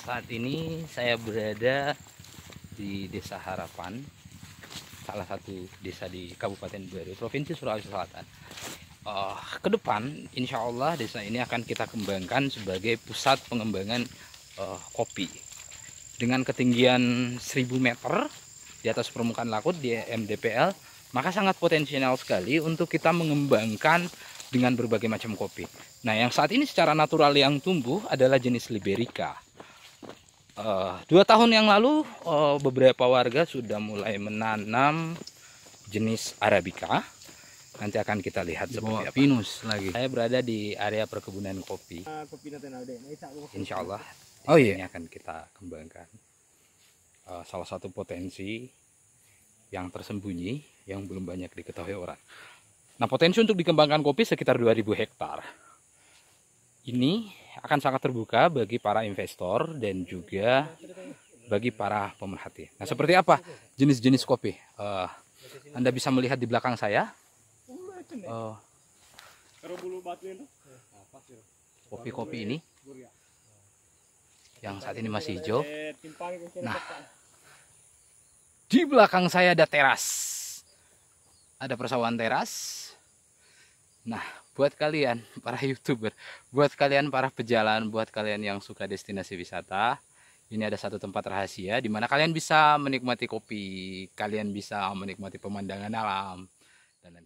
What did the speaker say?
Saat ini saya berada di Desa Harapan, salah satu desa di Kabupaten Baru, Provinsi Sulawesi Selatan. Uh, ke depan, insya Allah desa ini akan kita kembangkan sebagai pusat pengembangan uh, kopi. Dengan ketinggian 1000 meter di atas permukaan laut di MDPL, maka sangat potensial sekali untuk kita mengembangkan dengan berbagai macam kopi. Nah, yang saat ini secara natural yang tumbuh adalah jenis Liberica uh, dua tahun yang lalu uh, beberapa warga sudah mulai menanam jenis arabica nanti akan kita lihat seperti apa. pinus lagi. Saya berada di area perkebunan kopi. Ah, nah, Insya Allah oh, iya. ini akan kita kembangkan. Uh, salah satu potensi yang tersembunyi yang belum banyak diketahui orang. Nah potensi untuk dikembangkan kopi sekitar 2000 hektar. Ini akan sangat terbuka bagi para investor dan juga bagi para pemerhati. Nah, seperti apa jenis-jenis kopi? Uh, anda bisa melihat di belakang saya. kopi eh, kopi-kopi ini yang saat ini masih hijau. Nah, di belakang saya ada teras. Ada persawahan teras Nah, buat kalian para youtuber, buat kalian para pejalan, buat kalian yang suka destinasi wisata, ini ada satu tempat rahasia di mana kalian bisa menikmati kopi, kalian bisa menikmati pemandangan alam dan